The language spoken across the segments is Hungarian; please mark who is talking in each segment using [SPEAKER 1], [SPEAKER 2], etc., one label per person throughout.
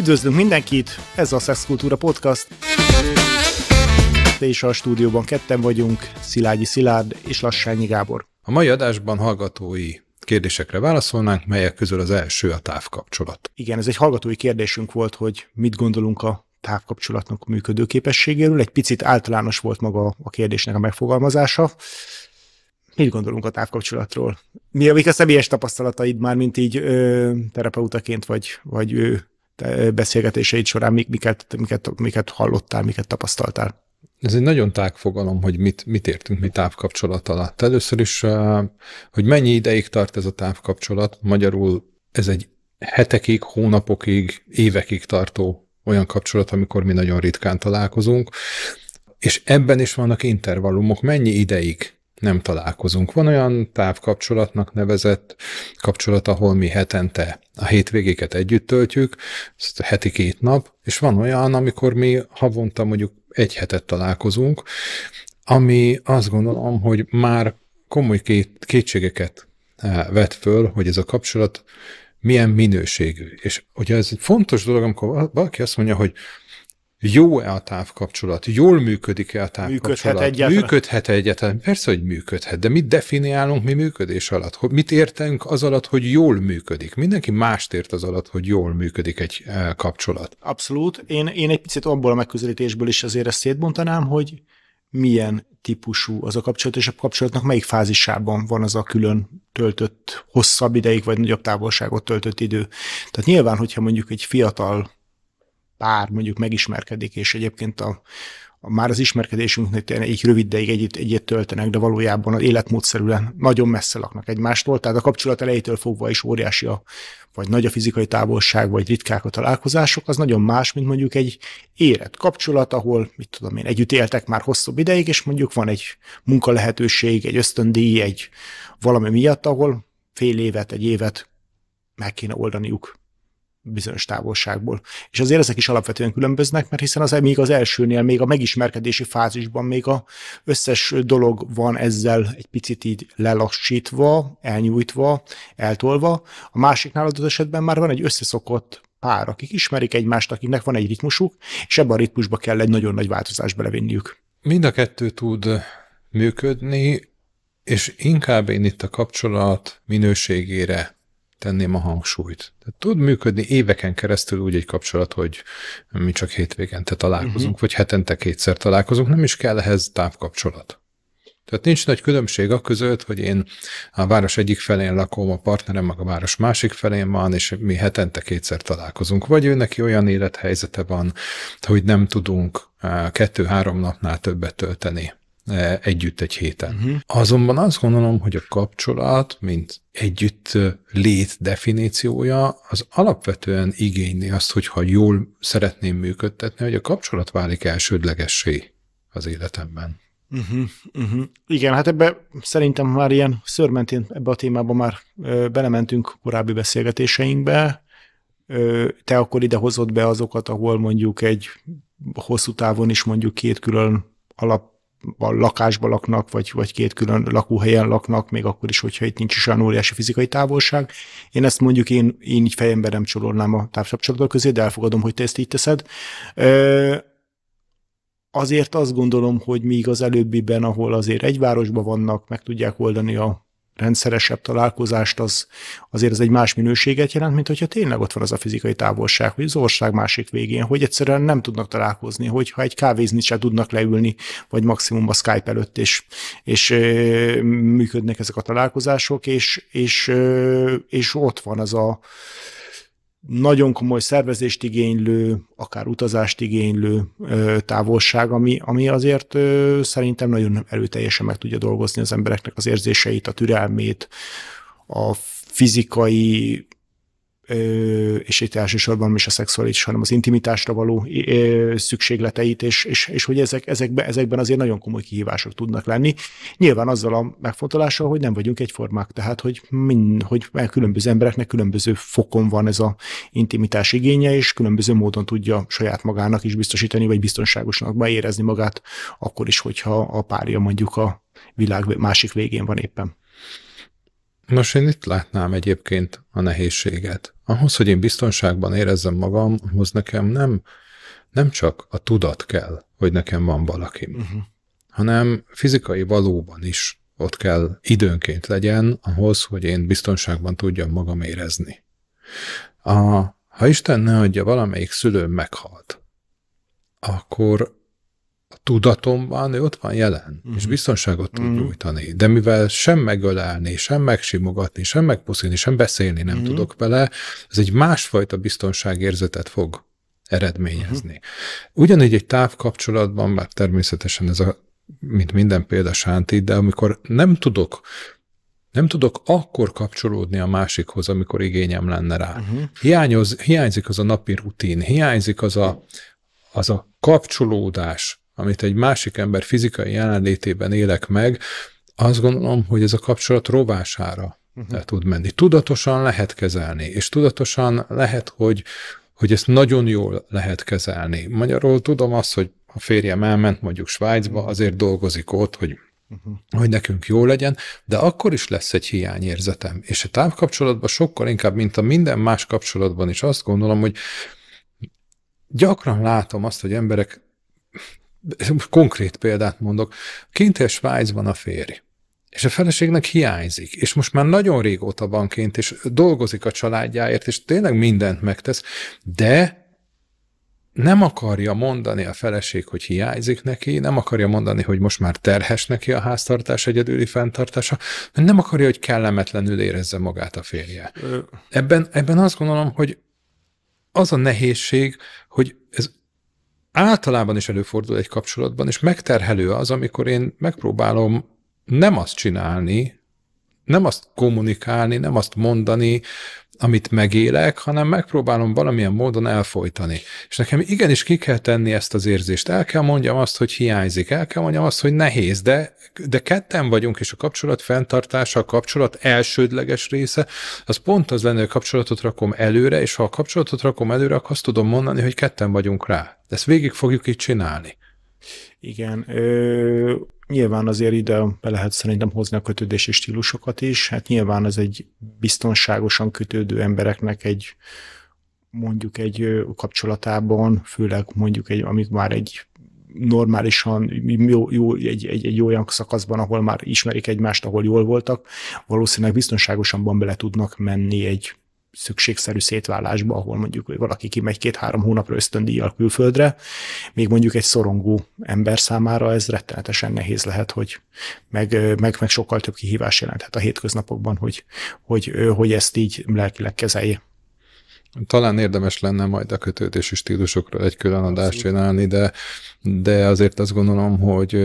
[SPEAKER 1] Üdvözlünk mindenkit, ez a Szex Kultúra Podcast. És a stúdióban ketten vagyunk, Szilágyi Szilárd és Lassányi Gábor.
[SPEAKER 2] A mai adásban hallgatói kérdésekre válaszolnánk, melyek közül az első a távkapcsolat.
[SPEAKER 1] Igen, ez egy hallgatói kérdésünk volt, hogy mit gondolunk a távkapcsolatnak képességéről. Egy picit általános volt maga a kérdésnek a megfogalmazása. Mit gondolunk a távkapcsolatról? Mi a, a személyes tapasztalataid már, mint így ö, terapeutaként vagy, vagy ő beszélgetéseid során mik, miket, miket, miket hallottál, miket tapasztaltál?
[SPEAKER 2] Ez egy nagyon tág fogalom, hogy mit, mit értünk mi távkapcsolat alatt. Először is, hogy mennyi ideig tart ez a távkapcsolat, magyarul ez egy hetekig, hónapokig, évekig tartó olyan kapcsolat, amikor mi nagyon ritkán találkozunk, és ebben is vannak intervallumok, mennyi ideig nem találkozunk. Van olyan távkapcsolatnak nevezett kapcsolat, ahol mi hetente a hétvégéket együtt töltjük, ezt heti két nap, és van olyan, amikor mi havonta mondjuk egy hetet találkozunk, ami azt gondolom, hogy már komoly két, kétségeket eh, vet föl, hogy ez a kapcsolat milyen minőségű. És ugye ez egy fontos dolog, amikor valaki azt mondja, hogy jó-e a távkapcsolat? Jól működik-e a távkapcsolat? Működhet egyáltalán? működhet egyáltalán? Persze, hogy működhet, de mit definiálunk mi működés alatt? Mit értünk az alatt, hogy jól működik? Mindenki mást ért az alatt, hogy jól működik egy e, kapcsolat.
[SPEAKER 1] Abszolút. Én, én egy picit abból a megközelítésből is azért ezt szétbontanám, hogy milyen típusú az a kapcsolat, és a kapcsolatnak melyik fázisában van az a külön töltött hosszabb ideig, vagy nagyobb távolságot töltött idő. Tehát nyilván, hogyha mondjuk egy fiatal pár mondjuk megismerkedik, és egyébként a, a már az ismerkedésünknek így rövid ideig egyet, egyet töltenek, de valójában az életmódszerűen nagyon messze laknak egymástól, tehát a kapcsolat elejétől fogva is óriási a, vagy nagy a fizikai távolság, vagy ritkák a találkozások, az nagyon más, mint mondjuk egy érett kapcsolat, ahol, mit tudom én, együtt éltek már hosszabb ideig, és mondjuk van egy munkalehetőség, egy ösztöndíj, egy valami miatt, ahol fél évet, egy évet meg kéne oldaniuk bizonyos távolságból. És azért ezek is alapvetően különböznek, mert hiszen az még az elsőnél, még a megismerkedési fázisban még a összes dolog van ezzel egy picit így lelassítva, elnyújtva, eltolva. A másiknál adott esetben már van egy összeszokott pár, akik ismerik egymást, akiknek van egy ritmusuk, és ebben a ritmusba kell egy nagyon nagy változást belevinniük.
[SPEAKER 2] Mind a kettő tud működni, és inkább én itt a kapcsolat minőségére tenném a hangsúlyt. Tehát tud működni éveken keresztül úgy egy kapcsolat, hogy mi csak hétvégente találkozunk, uh-huh. vagy hetente kétszer találkozunk, nem is kell ehhez távkapcsolat. Tehát nincs nagy különbség a között, hogy én a város egyik felén lakom, a partnerem meg a város másik felén van, és mi hetente kétszer találkozunk. Vagy ő neki olyan élethelyzete van, hogy nem tudunk eh, kettő-három napnál többet tölteni E, együtt egy héten. Uh-huh. Azonban azt gondolom, hogy a kapcsolat, mint együtt e, lét definíciója, az alapvetően igényli azt, hogyha jól szeretném működtetni, hogy a kapcsolat válik elsődlegessé az életemben.
[SPEAKER 1] Uh-huh, uh-huh. Igen, hát ebbe szerintem már ilyen szörmentén ebbe a témába már ö, belementünk korábbi beszélgetéseinkbe. Ö, te akkor ide hozott be azokat, ahol mondjuk egy hosszú távon is mondjuk két külön alap lakásban laknak, vagy, vagy két külön lakóhelyen laknak, még akkor is, hogyha itt nincs is olyan óriási fizikai távolság. Én ezt mondjuk én, én így fejemben nem csolornám a távcsapcsolatok közé, de elfogadom, hogy te ezt így teszed. Azért azt gondolom, hogy míg az előbbiben, ahol azért egy városban vannak, meg tudják oldani a rendszeresebb találkozást, az azért ez egy más minőséget jelent, mint hogyha tényleg ott van az a fizikai távolság, hogy az ország másik végén, hogy egyszerűen nem tudnak találkozni, hogyha egy kávézni sem tudnak leülni, vagy maximum a Skype előtt, és, és működnek ezek a találkozások, és, és, és ott van az a nagyon komoly szervezést igénylő, akár utazást igénylő távolság, ami, ami azért szerintem nagyon erőteljesen meg tudja dolgozni az embereknek az érzéseit, a türelmét, a fizikai és itt elsősorban is a szexualitás, hanem az intimitásra való szükségleteit, és, és, és hogy ezek, ezekben, ezekben azért nagyon komoly kihívások tudnak lenni. Nyilván azzal a megfontolással, hogy nem vagyunk egyformák, tehát hogy, mind, hogy e, különböző embereknek különböző fokon van ez a intimitás igénye, és különböző módon tudja saját magának is biztosítani, vagy biztonságosnak érezni magát, akkor is, hogyha a párja mondjuk a világ
[SPEAKER 2] másik végén van éppen. Nos, én itt látnám egyébként a nehézséget. Ahhoz, hogy én biztonságban érezzem magam, ahhoz nekem nem, nem csak a tudat kell, hogy nekem van valakim, uh-huh. hanem fizikai valóban is ott kell időnként legyen ahhoz, hogy én biztonságban tudjam magam érezni. A, ha Isten ne adja, valamelyik szülő meghalt, akkor tudatomban ő ott van jelen, uh-huh. és mhm. biztonságot tud uh-huh. nyújtani. De mivel sem megölelni, sem megsimogatni, sem megpuszítani, sem beszélni nem uh-huh. tudok vele, ez egy másfajta biztonságérzetet fog eredményezni. Uh-huh. Ugyanígy egy távkapcsolatban, bár természetesen ez a, mint minden példa Sánti, de amikor nem tudok nem tudok akkor kapcsolódni a másikhoz, amikor igényem lenne rá. Uh-huh. Hiányoz, hiányzik az a napi rutin, hiányzik az a, az a kapcsolódás, amit egy másik ember fizikai jelenlétében élek meg, azt gondolom, hogy ez a kapcsolat rovására uh-huh. tud menni. Tudatosan lehet kezelni, és tudatosan lehet, hogy, hogy ezt nagyon jól lehet kezelni. Magyarul tudom azt, hogy a férjem elment mondjuk Svájcba, mhm. azért dolgozik ott, hogy Uh-huh. hogy nekünk jó legyen, de akkor is lesz egy hiányérzetem. És a távkapcsolatban sokkal inkább, mint a minden más kapcsolatban is azt gondolom, hogy gyakran látom azt, hogy emberek most konkrét példát mondok, kint és Svájcban a férj, és a feleségnek hiányzik, és most már nagyon régóta van kint, és dolgozik a családjáért, és tényleg mindent megtesz, de nem akarja mondani a feleség, hogy hiányzik neki, nem akarja mondani, hogy most már terhes neki a háztartás egyedüli fenntartása, mert nem akarja, hogy kellemetlenül érezze magát a férje. Ebben, ebben azt gondolom, hogy az a nehézség, hogy ez általában is előfordul egy kapcsolatban, és megterhelő az, amikor én megpróbálom nem azt csinálni, nem azt kommunikálni, nem azt mondani, amit megélek, hanem megpróbálom valamilyen módon elfolytani. És nekem igenis ki kell tenni ezt az érzést. El kell mondjam azt, hogy hiányzik, el kell mondjam azt, hogy nehéz, de, de ketten vagyunk, és a kapcsolat fenntartása, a kapcsolat elsődleges része, az pont az lenne, hogy a kapcsolatot rakom előre, és ha a kapcsolatot rakom előre, akkor azt tudom mondani, hogy ketten vagyunk rá. Ezt végig fogjuk így csinálni.
[SPEAKER 1] Igen. Ö- Nyilván azért ide be lehet szerintem hozni a kötődési stílusokat is. Hát nyilván ez egy biztonságosan kötődő embereknek egy mondjuk egy kapcsolatában, főleg mondjuk egy, amik már egy normálisan jó, jó egy, egy, egy olyan szakaszban, ahol már ismerik egymást, ahol jól voltak, valószínűleg biztonságosabban bele tudnak menni egy szükségszerű szétvállásba, ahol mondjuk hogy valaki kimegy két-három hónapra ösztöndíjjal külföldre, még mondjuk egy szorongó ember számára ez rettenetesen nehéz lehet, hogy meg, meg, meg sokkal több kihívás jelenthet a hétköznapokban, hogy, hogy, hogy ezt így lelkileg kezelje.
[SPEAKER 2] Talán érdemes lenne majd a kötődési stílusokról egy külön adást csinálni, de, de azért azt gondolom, hogy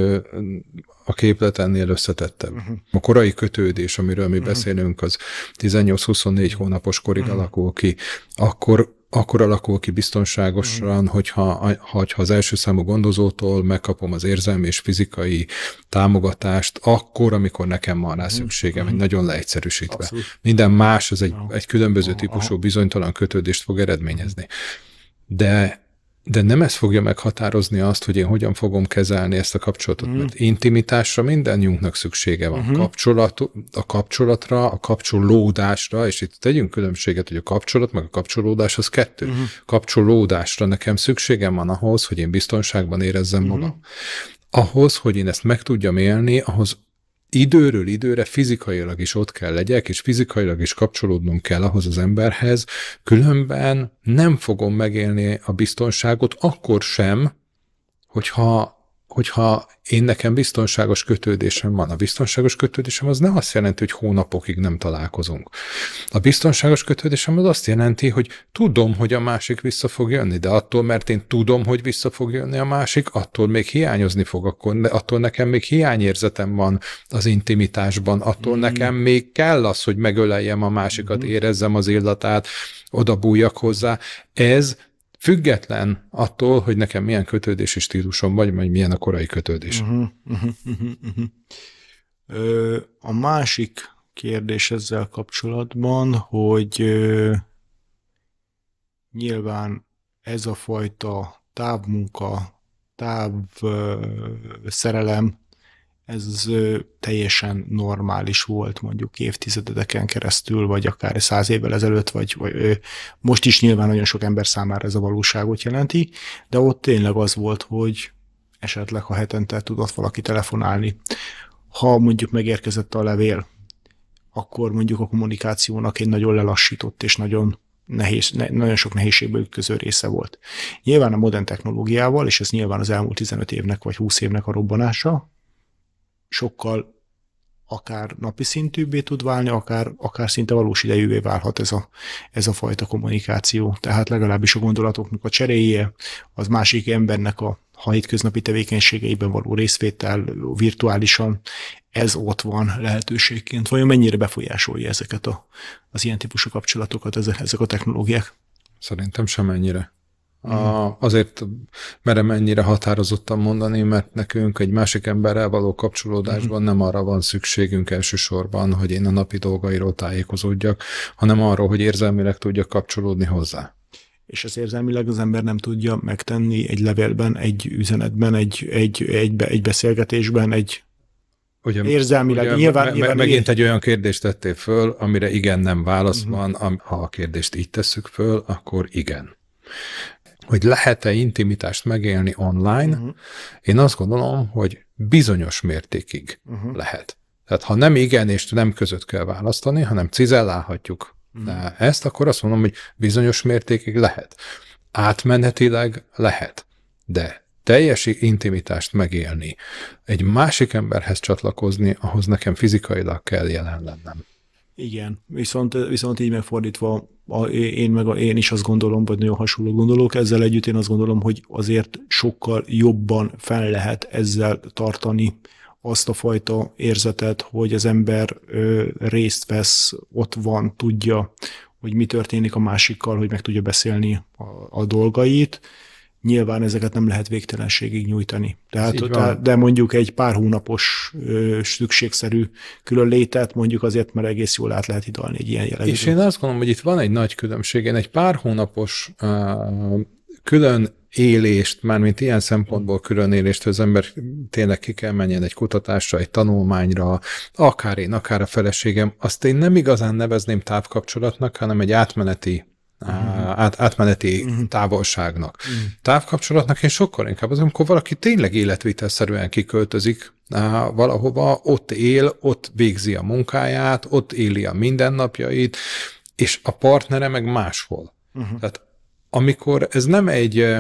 [SPEAKER 2] a képlet ennél összetettebb. Uh-huh. A korai kötődés, amiről mi uh-huh. beszélünk, az 18-24 mhm. hónapos korig uh-huh. alakul ki. Akkor akkor alakul ki biztonságosan, hogyha, hogyha az első számú gondozótól megkapom az érzelmi és fizikai támogatást, akkor, amikor nekem van rá szükségem, mm. egy nagyon leegyszerűsítve. Abszolút. Minden más, az egy, egy különböző típusú bizonytalan kötődést fog eredményezni. De de nem ez fogja meghatározni azt, hogy én hogyan fogom kezelni ezt a kapcsolatot, mm. mert intimitásra mindannyiunknak szüksége van. Mm-hmm. Kapcsolat, a kapcsolatra, a kapcsolódásra, és itt tegyünk különbséget, hogy a kapcsolat meg a kapcsolódás az kettő. Mm-hmm. Kapcsolódásra nekem szükségem van ahhoz, hogy én biztonságban érezzem mm-hmm. magam. Ahhoz, hogy én ezt meg tudjam élni, ahhoz időről időre fizikailag is ott kell legyek, és fizikailag is kapcsolódnom kell ahhoz az emberhez, különben nem fogom megélni a biztonságot akkor sem, hogyha hogyha én nekem biztonságos kötődésem van. A biztonságos kötődésem az nem azt jelenti, hogy hónapokig nem találkozunk. A biztonságos kötődésem az azt jelenti, hogy tudom, hogy a másik vissza fog jönni, de attól, mert én tudom, hogy vissza fog jönni a másik, attól még hiányozni fog, akkor, attól nekem még hiányérzetem van az intimitásban, attól mm. nekem még kell az, hogy megöleljem a másikat, mm. érezzem az illatát, odabújjak hozzá. Ez Független attól, hogy nekem milyen kötődési stílusom vagy, vagy milyen a korai kötődés.
[SPEAKER 1] Mhm, mhm, mhm, a másik kérdés ezzel kapcsolatban, hogy nyilván ez a fajta távmunka, táv ez teljesen normális volt mondjuk évtizedeken keresztül, vagy akár száz évvel ezelőtt, vagy, vagy most is nyilván nagyon sok ember számára ez a valóságot jelenti, de ott tényleg az volt, hogy esetleg ha hetente tudott valaki telefonálni. Ha mondjuk megérkezett a levél, akkor mondjuk a kommunikációnak egy nagyon lelassított és nagyon nehéz, ne, nagyon sok nehézségből ütköző része volt. Nyilván a modern technológiával, és ez nyilván az elmúlt 15 évnek vagy 20 évnek a robbanása, sokkal akár napi szintűbbé tud válni, akár, akár szinte valós idejűvé válhat ez a, ez a fajta kommunikáció. Tehát legalábbis a gondolatoknak a cseréje, az másik embernek a ha hétköznapi tevékenységeiben való részvétel virtuálisan, ez ott van lehetőségként. Vajon mennyire befolyásolja ezeket a, az ilyen típusú kapcsolatokat ezek, ezek a
[SPEAKER 2] technológiák? Szerintem semennyire. A, azért merem ennyire határozottan mondani, mert nekünk egy másik emberrel való kapcsolódásban nem arra van szükségünk elsősorban, hogy én a napi dolgairól tájékozódjak, hanem arról, hogy érzelmileg tudjak kapcsolódni hozzá.
[SPEAKER 1] És ez érzelmileg az ember nem tudja megtenni egy levélben, egy üzenetben, egy, egy, egy, egy beszélgetésben, egy Ugye, érzelmileg ugye, nyilván, me, nyilván... Megint
[SPEAKER 2] egy olyan kérdést tettél föl, amire igen-nem válasz uh-huh. van, ha a kérdést így tesszük föl, akkor igen hogy lehet-e intimitást megélni online, uh-huh. én azt gondolom, hogy bizonyos mértékig uh-huh. lehet. Tehát ha nem igen és nem között kell választani, hanem cizellálhatjuk uh-huh. Mhm. ezt, akkor azt mondom, hogy bizonyos mértékig lehet. Átmenetileg lehet, de teljes intimitást megélni, egy másik emberhez csatlakozni, ahhoz nekem fizikailag kell jelen
[SPEAKER 1] lennem. Igen, viszont, viszont így megfordítva a, én, meg a, én is azt gondolom, vagy nagyon hasonló gondolok, ezzel együtt én azt gondolom, hogy azért sokkal jobban fel lehet ezzel tartani azt a fajta érzetet, hogy az ember ö, részt vesz, ott van, tudja, hogy mi történik a másikkal, hogy meg tudja beszélni a, a dolgait, nyilván ezeket nem lehet végtelenségig nyújtani. Tehát, de mondjuk egy pár hónapos szükségszerű külön létet mondjuk azért, mert egész jól át lehet hidalni egy ilyen jellegű. És én
[SPEAKER 2] azt gondolom, hogy itt van egy nagy különbség. Én egy pár hónapos ö, külön élést, mármint ilyen szempontból külön élést, hogy az ember tényleg ki kell menjen egy kutatásra, egy tanulmányra, akár én, akár a feleségem, azt én nem igazán nevezném távkapcsolatnak, hanem egy átmeneti uh-huh. át, átmeneti uh-huh. távolságnak. Uh-huh. Távkapcsolatnak én sokkal inkább az, amikor valaki tényleg életvitelszerűen kiköltözik á, valahova, ott él, ott végzi a munkáját, ott éli a mindennapjait, és a partnere meg máshol. Uh-huh. Tehát amikor ez nem egy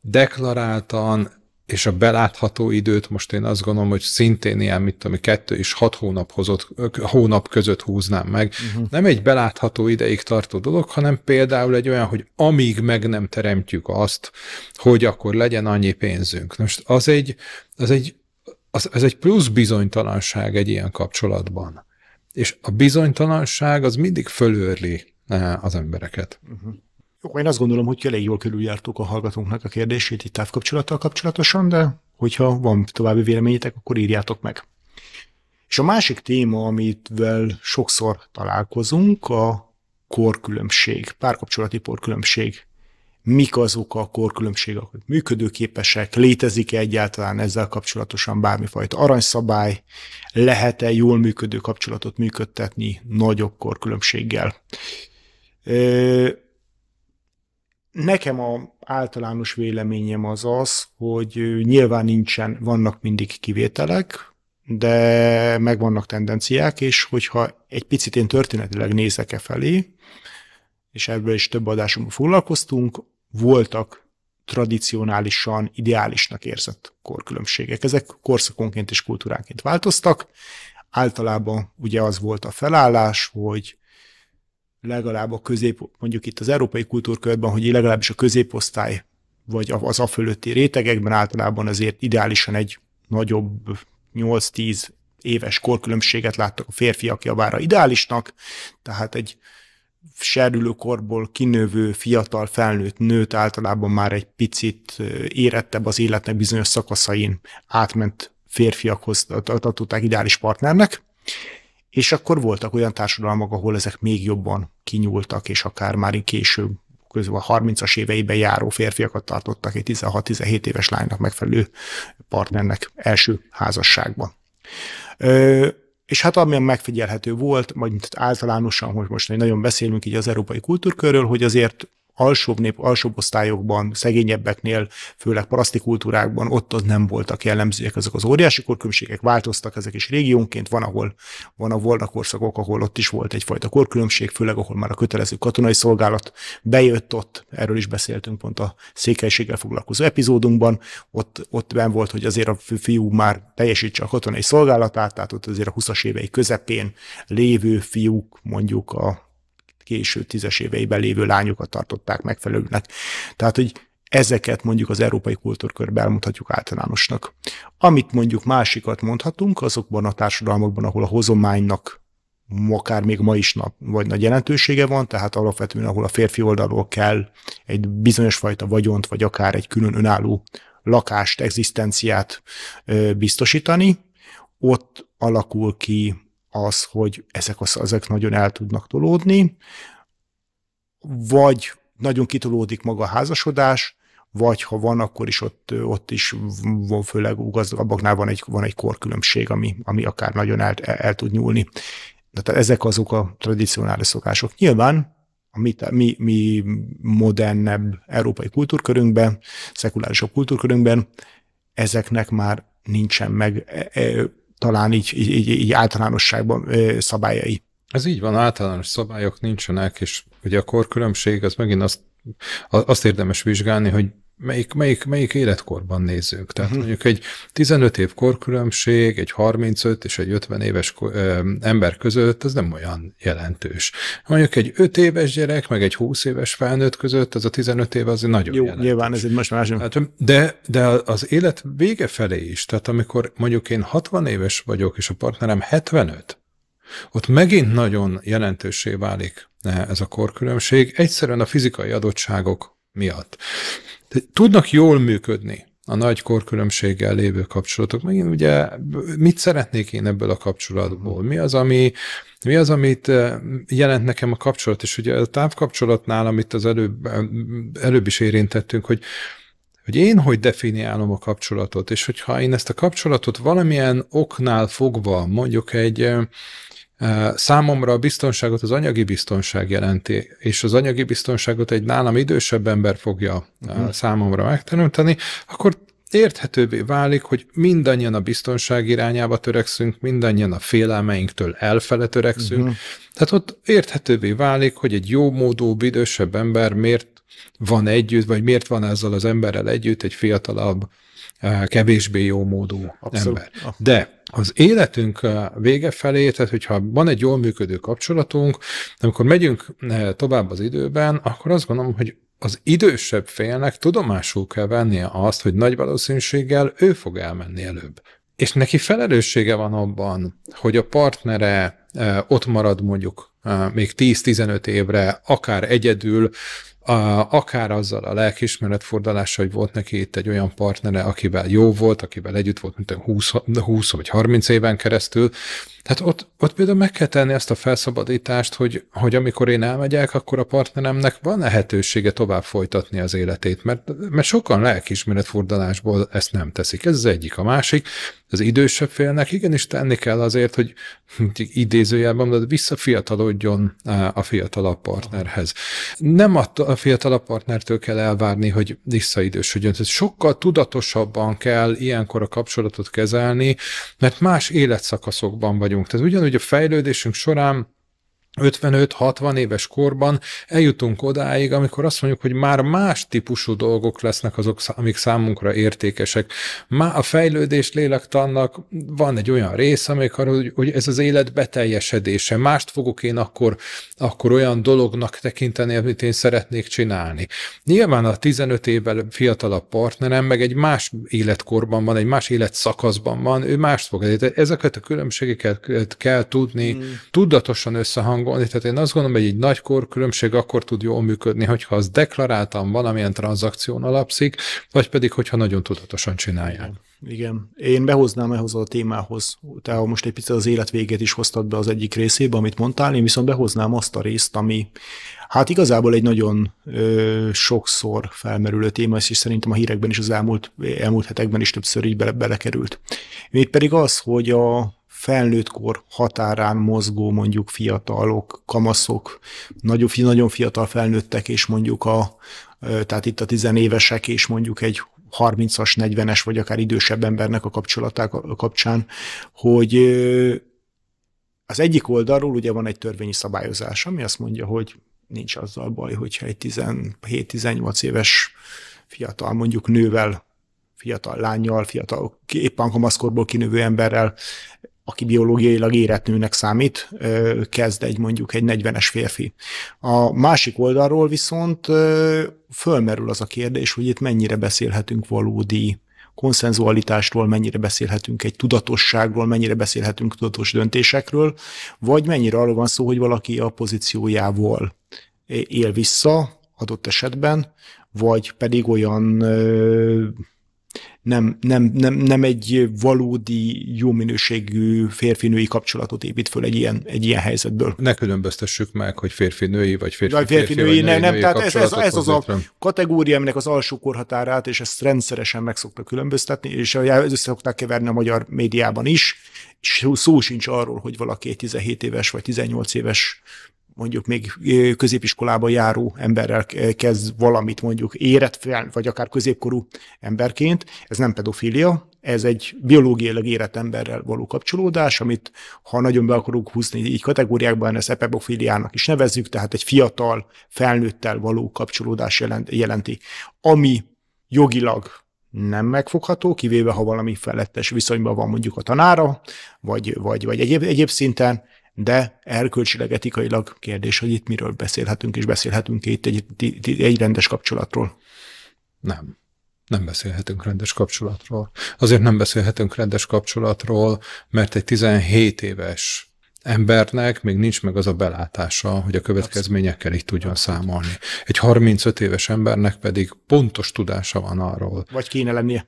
[SPEAKER 2] deklaráltan és a belátható időt most én azt gondolom, hogy szintén ilyen, mit tudom, kettő és hat hónap, hozott, hónap között húznám meg. Uh-huh. Nem egy belátható ideig tartó dolog, hanem például egy olyan, hogy amíg meg nem teremtjük azt, hogy akkor legyen annyi pénzünk. Most az egy, az egy, az, az egy plusz bizonytalanság egy ilyen kapcsolatban. És a bizonytalanság az mindig fölőrli eh, az embereket.
[SPEAKER 1] Uh-huh. Jó, én azt gondolom, hogy elég jól körüljártuk a hallgatónknak a kérdését itt távkapcsolattal kapcsolatosan, de hogyha van további véleményetek, akkor írjátok meg. És a másik téma, amitvel sokszor találkozunk, a korkülönbség, párkapcsolati korkülönbség. Mik azok a korkülönbségek, hogy működőképesek, létezik-e egyáltalán ezzel kapcsolatosan bármifajta aranyszabály, lehet-e jól működő kapcsolatot működtetni nagyobb korkülönbséggel. Ö- Nekem a általános véleményem az az, hogy nyilván nincsen, vannak mindig kivételek, de megvannak tendenciák, és hogyha egy picit én történetileg nézek e felé, és ebből is több adásunkban foglalkoztunk, voltak tradicionálisan ideálisnak érzett korkülönbségek. Ezek korszakonként és kultúránként változtak. Általában ugye az volt a felállás, hogy legalább a közép, mondjuk itt az európai kultúrkörben, hogy legalábbis a középosztály vagy az a fölötti rétegekben általában azért ideálisan egy nagyobb 8-10 éves korkülönbséget láttak a férfiak javára ideálisnak, tehát egy korból kinövő fiatal felnőtt nőt általában már egy picit érettebb az életnek bizonyos szakaszain átment férfiakhoz tartották ideális partnernek, és akkor voltak olyan társadalmak, ahol ezek még jobban kinyúltak, és akár már később, közben a 30-as éveiben járó férfiakat tartottak egy 16-17 éves lánynak megfelelő partnernek első házasságban. Ö, és hát amilyen megfigyelhető volt, majd általánosan, hogy most nagyon beszélünk így az európai kultúrkörről, hogy azért alsóbb nép, alsóbb osztályokban, szegényebbeknél, főleg paraszti kultúrákban ott az nem voltak jellemzőek ezek az óriási korkülönbségek, változtak ezek is régiónként, van ahol, van a volna korszakok, ahol ott is volt egyfajta korkülönbség, főleg ahol már a kötelező katonai szolgálat bejött ott, erről is beszéltünk pont a székelységgel foglalkozó epizódunkban, ott, ott ben volt, hogy azért a fiú már teljesítse a katonai szolgálatát, tehát ott azért a 20-as évei közepén lévő fiúk mondjuk a késő tízes éveiben lévő lányokat tartották megfelelőnek. Tehát, hogy ezeket mondjuk az európai kultúrkörben elmondhatjuk általánosnak. Amit mondjuk másikat mondhatunk, azokban a társadalmakban, ahol a hozománynak akár még ma is nap, vagy nagy jelentősége van, tehát alapvetően, ahol a férfi oldalról kell egy bizonyos fajta vagyont, vagy akár egy külön önálló lakást, egzisztenciát biztosítani, ott alakul ki az, hogy ezek, az, ezek nagyon el tudnak tolódni, vagy nagyon kitolódik maga a házasodás, vagy ha van, akkor is ott, ott is van, főleg gazdagabbaknál van egy, van egy korkülönbség, ami, ami akár nagyon el, el tud nyúlni. De tehát ezek azok a tradicionális szokások. Nyilván a mi, mi, mi modernebb európai kultúrkörünkben, szekulárisabb kultúrkörünkben ezeknek már nincsen meg e, e, talán így, így, így általánosságban szabályai.
[SPEAKER 2] Ez így van, általános szabályok nincsenek, és ugye a korkülönbség az megint azt, azt érdemes vizsgálni, hogy melyik, melyik, melyik életkorban nézünk. Tehát uh-huh. mondjuk egy 15 év korkülönbség, egy 35 és egy 50 éves ember között, az nem olyan jelentős. Mondjuk egy 5 éves gyerek, meg egy 20 éves felnőtt között, az a 15 év az nagyon Jó, jelentős. nyilván ez egy most más. Hát, de, de az élet vége felé is, tehát amikor mondjuk én 60 éves vagyok, és a partnerem 75, ott megint nagyon jelentősé válik ez a korkülönbség, egyszerűen a fizikai adottságok miatt. Tudnak jól működni a nagy korkülönbséggel lévő kapcsolatok. Megint ugye, mit szeretnék én ebből a kapcsolatból? Mi az, ami, mi az, amit eh, jelent nekem a kapcsolat? És ugye a távkapcsolatnál, amit az előbb, előbb is érintettünk, hogy hogy én hogy definiálom a kapcsolatot, és hogyha én ezt a kapcsolatot valamilyen oknál fogva, mondjuk egy, eh, Számomra a biztonságot az anyagi biztonság jelenti, és az anyagi biztonságot egy nálam idősebb ember fogja uh-huh. számomra megteremteni, akkor érthetővé válik, hogy mindannyian a biztonság irányába törekszünk, mindannyian a félelmeinktől elfele törekszünk. Uh-huh. Tehát ott érthetővé válik, hogy egy jó módú, idősebb ember miért van együtt, vagy miért van ezzel az emberrel együtt egy fiatalabb, Eh, kevésbé jó módú Abszolút. ember. Ah. De az életünk eh, vége felé, tehát hogyha van egy jól működő kapcsolatunk, amikor megyünk eh, tovább az időben, akkor azt gondolom, hogy az idősebb félnek tudomásul kell vennie azt, hogy nagy valószínűséggel ő fog elmenni előbb. És neki felelőssége van abban, hogy a partnere ott marad mondjuk még 10-15 évre, akár egyedül, a, akár azzal a lelkismeretfordulással, hogy volt neki itt egy olyan partnere, akivel jó volt, akivel együtt volt, mint 20, 20 vagy 30 éven keresztül. Hát ott, ott például meg kell tenni ezt a felszabadítást, hogy, hogy amikor én elmegyek, akkor a partneremnek van lehetősége tovább folytatni az életét, mert, mert sokan lelkismeretfordulásból ezt nem teszik. Ez az egyik. A másik, az idősebb félnek igenis tenni kell azért, hogy idézőjelben visszafiatalodjon eh, a fiatalabb partnerhez. Nem attól, fiatalabb partnertől kell elvárni, hogy visszaidősödjön. Tehát sokkal tudatosabban kell ilyenkor a kapcsolatot kezelni, mert más életszakaszokban vagyunk. Tehát ugyanúgy a fejlődésünk során 55-60 éves korban eljutunk odáig, amikor azt mondjuk, hogy már más típusú dolgok lesznek azok, amik számunkra értékesek. Má a fejlődés lélektannak van egy olyan rész, amikor hogy, hogy ez az élet beteljesedése. Mást fogok én akkor, akkor olyan dolognak tekinteni, amit én szeretnék csinálni. Nyilván a 15 évvel fiatalabb partnerem meg egy más életkorban van, egy más életszakaszban van, ő mást fog. Ezeket a különbségeket kell tudni hmm. tudatosan összehangolni, gondolni, tehát én azt gondolom, hogy egy nagy különbség akkor tud jól működni, hogyha az deklaráltan valamilyen tranzakción alapszik, vagy pedig, hogyha nagyon tudatosan csinálják.
[SPEAKER 1] Igen. Én behoznám ehhez a témához, tehát most egy picit az élet végét is hoztad be az egyik részébe, amit mondtál, én viszont behoznám azt a részt, ami hát igazából egy nagyon ö, sokszor felmerülő téma, és szerintem a hírekben is az elmúlt, elmúlt hetekben is többször így bele, belekerült. Még pedig az, hogy a, felnőttkor határán mozgó mondjuk fiatalok, kamaszok, nagyon, nagyon fiatal felnőttek, és mondjuk a, tehát itt a tizenévesek, és mondjuk egy 30-as, 40-es, vagy akár idősebb embernek a kapcsolaták kapcsán, hogy az egyik oldalról ugye van egy törvényi szabályozás, ami azt mondja, hogy nincs azzal baj, hogyha egy 17-18 éves fiatal, mondjuk nővel, fiatal lányjal, fiatal éppen kamaszkorból kinövő emberrel aki biológiailag érett nőnek számít, kezd egy mondjuk egy 40-es férfi. A másik oldalról viszont fölmerül az a kérdés, hogy itt mennyire beszélhetünk valódi konszenzualitásról, mennyire beszélhetünk egy tudatosságról, mennyire beszélhetünk tudatos döntésekről, vagy mennyire arról van szó, hogy valaki a pozíciójával él vissza adott esetben, vagy pedig olyan nem, nem, nem, nem egy valódi, jó minőségű férfinői kapcsolatot épít
[SPEAKER 2] föl egy ilyen, egy ilyen helyzetből. Ne különböztessük meg, hogy férfinői vagy férfi, vagy férfi, férfi női, vagy nem, női, nem, tehát ez, ez, ez az a
[SPEAKER 1] kategória, aminek az alsó korhatárát, és ezt rendszeresen meg szoktak különböztetni, és össze szokták keverni a magyar médiában is, és szó sincs arról, hogy valaki egy 17 éves vagy 18 éves mondjuk még középiskolába járó emberrel kezd valamit, mondjuk érett fel, vagy akár középkorú emberként, ez nem pedofília, ez egy biológiailag érett emberrel való kapcsolódás, amit ha nagyon be akarunk húzni így kategóriákban, ezt epebofiliának is nevezzük, tehát egy fiatal felnőttel való kapcsolódás jelenti. Ami jogilag nem megfogható, kivéve ha valami felettes viszonyban van mondjuk a tanára, vagy, vagy, vagy egyéb, egyéb szinten, de erkölcsileg, etikailag kérdés, hogy itt miről beszélhetünk, és beszélhetünk itt egy,
[SPEAKER 2] egy rendes kapcsolatról. Nem. Nem beszélhetünk rendes kapcsolatról. Azért nem beszélhetünk rendes kapcsolatról, mert egy 17 éves embernek még nincs meg az a belátása, hogy a következményekkel így tudjon számolni. Egy 35 éves embernek pedig pontos tudása van arról. Vagy kéne lennie.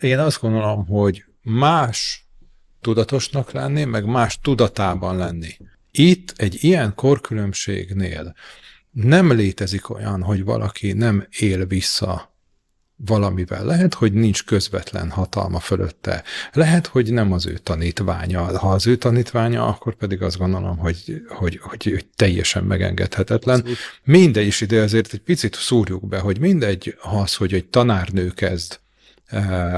[SPEAKER 2] Én azt gondolom, hogy más tudatosnak lenni, meg más tudatában lenni. Itt egy ilyen korkülönbségnél nem létezik olyan, hogy valaki nem él vissza valamivel. Lehet, hogy nincs közvetlen hatalma fölötte. Lehet, hogy nem az ő tanítványa. Ha az ő tanítványa, akkor pedig azt gondolom, hogy, hogy, hogy, hogy teljesen megengedhetetlen. Mindegy, is ide azért egy picit szúrjuk be, hogy mindegy az, hogy egy tanárnő kezd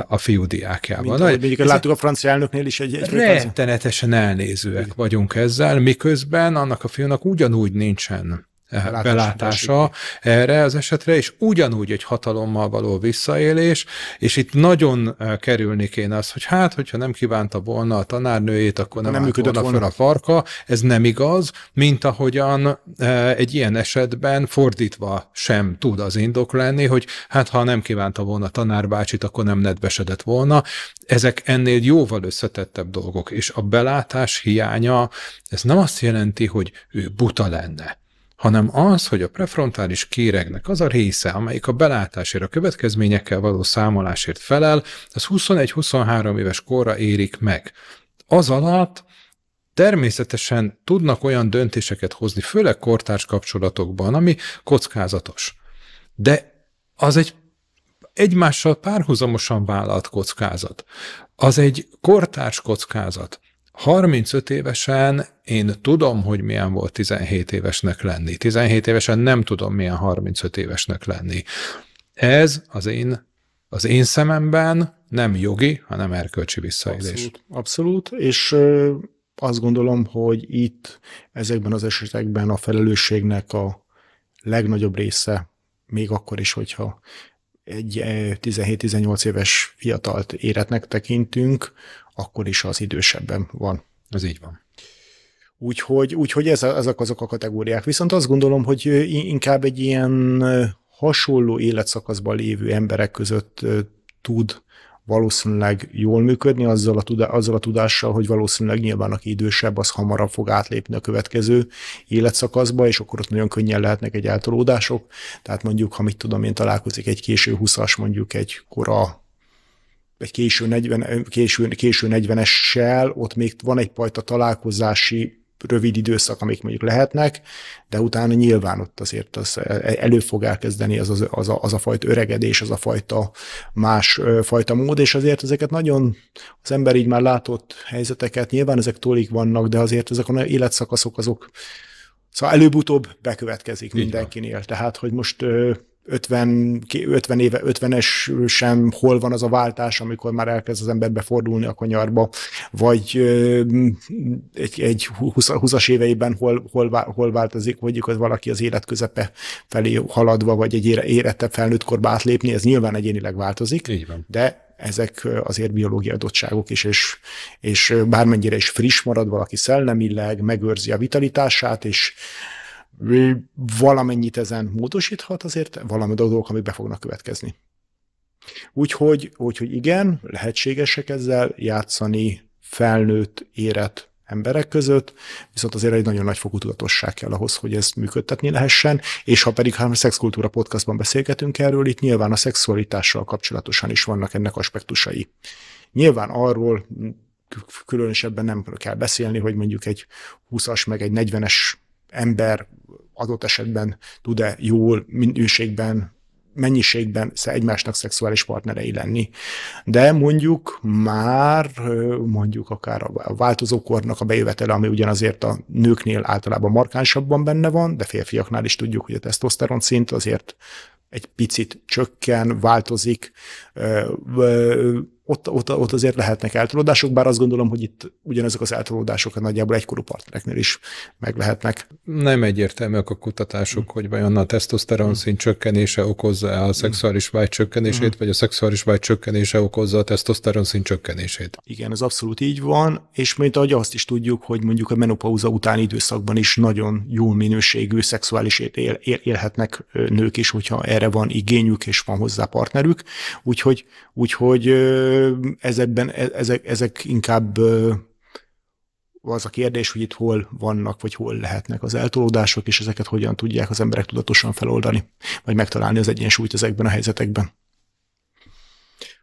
[SPEAKER 2] a fiú diákjával. Mint, mondjuk láttuk
[SPEAKER 1] a francia elnöknél is egy... egy
[SPEAKER 2] rettenetesen elnézőek vagyunk ezzel, miközben annak a fiúnak ugyanúgy nincsen belátása, belátása erre az esetre, és ugyanúgy egy hatalommal való visszaélés, és itt nagyon eh, kerülni kéne az, hogy hát, hogyha nem kívánta volna a tanárnőjét, akkor nem, nem működött volna, volna. fel a farka, ez nem igaz, mint ahogyan eh, egy ilyen esetben fordítva sem tud az indok lenni, hogy hát ha nem kívánta volna a tanárbácsit, akkor nem nedvesedett volna. Ezek ennél jóval összetettebb dolgok, és a belátás hiánya, ez nem azt jelenti, hogy ő buta lenne hanem az, hogy a prefrontális kéregnek az a része, amelyik a belátásért, a következményekkel való számolásért felel, az 21-23 éves korra érik meg. Az alatt természetesen tudnak olyan döntéseket hozni, főleg kortárs kapcsolatokban, ami kockázatos. De az egy egymással párhuzamosan vállalt kockázat. Az egy kortárs kockázat. 35 évesen én tudom, hogy milyen volt 17 évesnek lenni. 17 évesen nem tudom, milyen 35 évesnek lenni. Ez az én, az én szememben nem jogi, hanem erkölcsi visszaélés. Abszolút,
[SPEAKER 1] abszolút. és azt gondolom, hogy itt ezekben az esetekben a felelősségnek a legnagyobb része, még akkor is, hogyha egy 17-18 eh, éves fiatalt éretnek tekintünk, akkor is az idősebben van. Ez így van. Úgyhogy, úgyhogy ez, ezek azok a kategóriák. Viszont azt gondolom, hogy eh, inkább egy ilyen eh, hasonló életszakaszban lévő emberek között tud valószínűleg jól működni azzal a, tuda- azzal a tudással, hogy valószínűleg nyilván aki idősebb, az hamarabb fog átlépni a következő életszakaszba, és akkor ott nagyon könnyen lehetnek egy eltolódások. Tehát mondjuk, ha mit tudom én, találkozik egy késő 20-as, mondjuk egy kora egy késő, 40, késő, késő 40-essel, ott még van egyfajta találkozási rövid időszak, amik mondjuk lehetnek, de utána nyilván ott azért az elő fog elkezdeni az, az, az, a, az a fajta öregedés, az a fajta más fajta mód, és azért ezeket nagyon az ember így már látott helyzeteket, nyilván ezek tolik vannak, de azért ezek a életszakaszok azok Szóval előbb-utóbb bekövetkezik mindenkinél. Tehát, hogy most 50, 50 éve, 50-es sem hol van az a váltás, amikor már elkezd az ember befordulni a konyarba, vagy egy, egy 20-as éveiben hol, hol, hol változik, mondjuk hogy valaki az élet közepe felé haladva, vagy egy érettebb felnőtt korba átlépni, ez nyilván egyénileg változik, Így van. de ezek azért biológiai adottságok is, és, és bármennyire is friss marad valaki szellemileg, megőrzi a vitalitását, és valamennyit ezen módosíthat azért, valami dolgok, amik be fognak következni. Úgyhogy, úgyhogy igen, lehetségesek ezzel játszani felnőtt, érett emberek között, viszont azért egy nagyon nagy fokú tudatosság kell ahhoz, hogy ezt működtetni lehessen, és ha pedig ha a Szexkultúra podcastban beszélgetünk erről, itt nyilván a szexualitással kapcsolatosan is vannak ennek aspektusai. Nyilván arról különösebben nem kell beszélni, hogy mondjuk egy 20-as meg egy 40-es ember adott esetben tud-e jól minőségben mennyiségben egymásnak szexuális partnerei lenni. De mondjuk már, mondjuk akár a változókornak a bejövetele, ami ugyanazért a nőknél általában markánsabban benne van, de férfiaknál is tudjuk, hogy a tesztoszteron szint azért egy picit csökken, változik, ott, ott, ott azért lehetnek eltolódások, bár azt gondolom, hogy itt ugyanezek az eltolódások a nagyjából egykorú
[SPEAKER 2] partnereknél is meg lehetnek. Nem egyértelműek a kutatások, mm. hogy vajon a tesztoszteron mm. szint csökkenése okozza a mm. szexuális vágy csökkenését, mm. vagy a szexuális vágy csökkenése okozza a tesztoszteron szint csökkenését.
[SPEAKER 1] Igen, ez abszolút így van, és mint ahogy azt is tudjuk, hogy mondjuk a menopauza utáni időszakban is nagyon jó minőségű szexuális él, él, élhetnek nők is, hogyha erre van igényük és van hozzá partnerük, úgyhogy, úgyhogy ezekben, e, ezek, ezek inkább az a kérdés, hogy itt hol vannak, vagy hol lehetnek az eltolódások, és ezeket hogyan tudják az emberek tudatosan feloldani, vagy megtalálni az egyensúlyt ezekben a helyzetekben.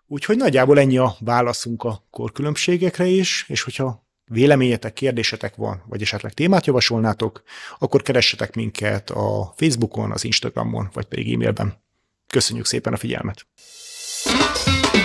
[SPEAKER 1] Úgyhogy nagyjából ennyi a válaszunk a korkülönbségekre is, és hogyha véleményetek, kérdésetek van, vagy esetleg témát javasolnátok, akkor keressetek minket a Facebookon, az Instagramon, vagy pedig e-mailben. Köszönjük szépen a figyelmet! thank
[SPEAKER 2] you